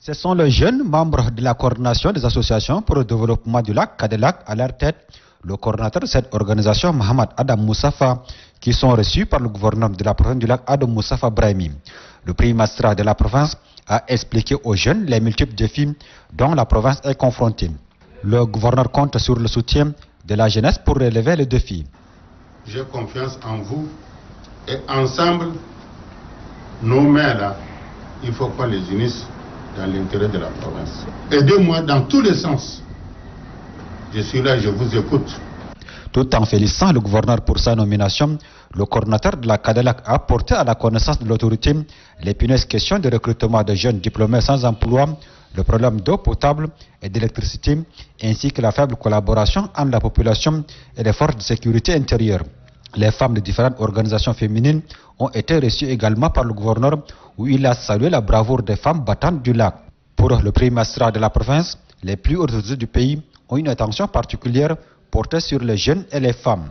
Ce sont les jeunes membres de la coordination des associations pour le développement du lac Kadelak à leur tête. Le coordinateur de cette organisation, Mohamed Adam Moussafa, qui sont reçus par le gouverneur de la province du lac Adam Moussafa Brahimi. Le prix Mastra de la province a expliqué aux jeunes les multiples défis dont la province est confrontée. Le gouverneur compte sur le soutien de la jeunesse pour relever les défis. J'ai confiance en vous et ensemble, nos mains il faut qu'on les unisse dans l'intérêt de la province. Aidez-moi dans tous les sens. Je suis là, je vous écoute. Tout en félicitant le gouverneur pour sa nomination, le coordinateur de la Cadillac a porté à la connaissance de l'autorité les punaises questions de recrutement de jeunes diplômés sans emploi, le problème d'eau potable et d'électricité, ainsi que la faible collaboration entre la population et les forces de sécurité intérieure. Les femmes de différentes organisations féminines ont été reçues également par le gouverneur où il a salué la bravoure des femmes battantes du lac. Pour le premier magistrat de la province, les plus hautes du pays ont une attention particulière portée sur les jeunes et les femmes.